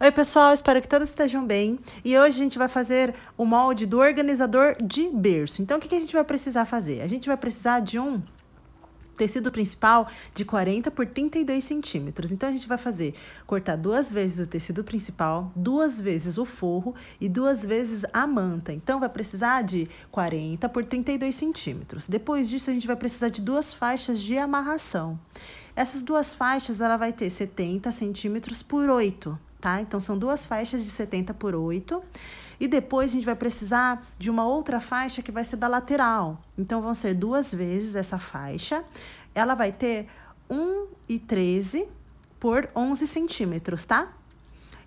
Oi, pessoal, espero que todos estejam bem. E hoje a gente vai fazer o molde do organizador de berço. Então, o que a gente vai precisar fazer? A gente vai precisar de um tecido principal de 40 por 32 centímetros. Então, a gente vai fazer cortar duas vezes o tecido principal, duas vezes o forro e duas vezes a manta. Então, vai precisar de 40 por 32 centímetros. Depois disso, a gente vai precisar de duas faixas de amarração. Essas duas faixas, ela vai ter 70 centímetros por 8 tá? Então são duas faixas de 70 por 8. E depois a gente vai precisar de uma outra faixa que vai ser da lateral. Então vão ser duas vezes essa faixa. Ela vai ter 1,13 por 11 centímetros, tá?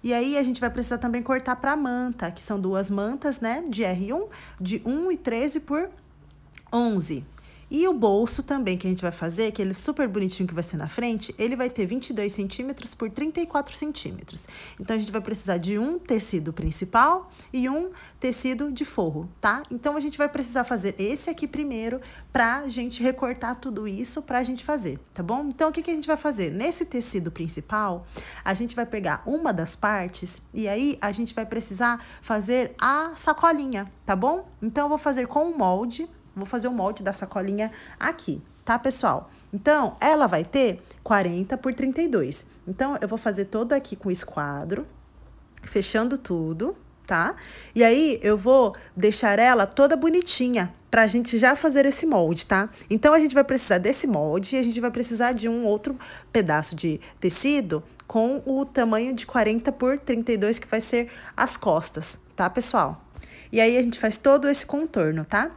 E aí a gente vai precisar também cortar para a manta, que são duas mantas, né, de R1 de 1,13 por 11. E o bolso também que a gente vai fazer, que ele é super bonitinho que vai ser na frente, ele vai ter 22 centímetros por 34 centímetros. Então, a gente vai precisar de um tecido principal e um tecido de forro, tá? Então, a gente vai precisar fazer esse aqui primeiro pra gente recortar tudo isso pra gente fazer, tá bom? Então, o que, que a gente vai fazer? Nesse tecido principal, a gente vai pegar uma das partes e aí a gente vai precisar fazer a sacolinha, tá bom? Então, eu vou fazer com o molde Vou fazer o molde da sacolinha aqui, tá, pessoal? Então, ela vai ter 40 por 32. Então, eu vou fazer todo aqui com esquadro, fechando tudo, tá? E aí, eu vou deixar ela toda bonitinha pra gente já fazer esse molde, tá? Então, a gente vai precisar desse molde e a gente vai precisar de um outro pedaço de tecido com o tamanho de 40 por 32, que vai ser as costas, tá, pessoal? E aí, a gente faz todo esse contorno, tá?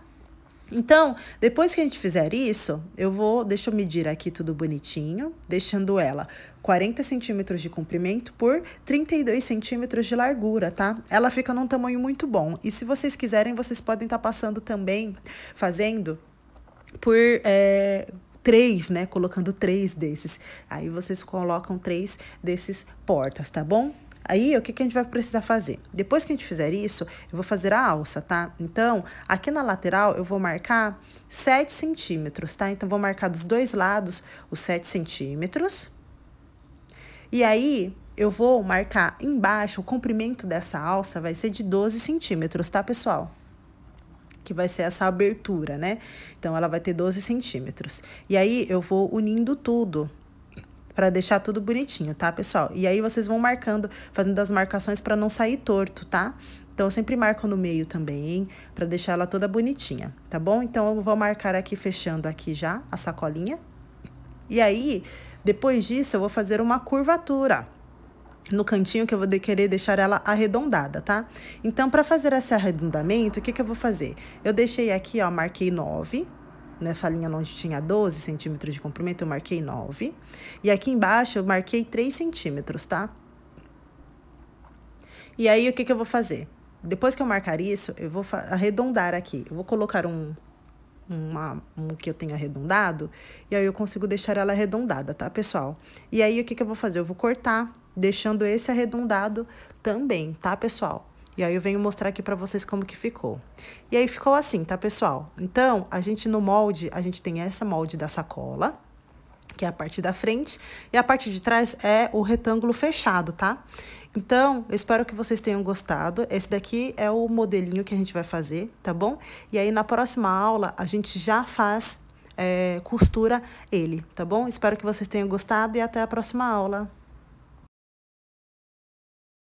Então, depois que a gente fizer isso, eu vou, deixa eu medir aqui tudo bonitinho, deixando ela 40 centímetros de comprimento por 32 centímetros de largura, tá? Ela fica num tamanho muito bom. E se vocês quiserem, vocês podem estar tá passando também, fazendo por é, três, né? Colocando três desses. Aí vocês colocam três desses portas, tá bom? Aí, o que, que a gente vai precisar fazer? Depois que a gente fizer isso, eu vou fazer a alça, tá? Então, aqui na lateral, eu vou marcar 7 centímetros, tá? Então, vou marcar dos dois lados os 7 centímetros. E aí, eu vou marcar embaixo, o comprimento dessa alça vai ser de 12 centímetros, tá, pessoal? que vai ser essa abertura, né? Então, ela vai ter 12 centímetros. E aí, eu vou unindo tudo, para deixar tudo bonitinho, tá, pessoal? E aí vocês vão marcando, fazendo as marcações para não sair torto, tá? Então, eu sempre marco no meio também, para deixar ela toda bonitinha, tá bom? Então, eu vou marcar aqui, fechando aqui já a sacolinha. E aí, depois disso, eu vou fazer uma curvatura no cantinho que eu vou querer deixar ela arredondada, tá? Então, para fazer esse arredondamento, o que, que eu vou fazer? Eu deixei aqui, ó, marquei 9, nessa linha onde tinha 12 centímetros de comprimento, eu marquei 9. E aqui embaixo eu marquei 3 centímetros, tá? E aí, o que, que eu vou fazer? Depois que eu marcar isso, eu vou arredondar aqui. Eu vou colocar um, uma, um que eu tenho arredondado, e aí eu consigo deixar ela arredondada, tá, pessoal? E aí, o que, que eu vou fazer? Eu vou cortar, deixando esse arredondado também, tá, pessoal? E aí eu venho mostrar aqui para vocês como que ficou. E aí ficou assim, tá, pessoal? Então, a gente no molde, a gente tem essa molde da sacola, que é a parte da frente, e a parte de trás é o retângulo fechado, tá? Então, eu espero que vocês tenham gostado. Esse daqui é o modelinho que a gente vai fazer, tá bom? E aí, na próxima aula, a gente já faz é, costura ele, tá bom? Espero que vocês tenham gostado e até a próxima aula.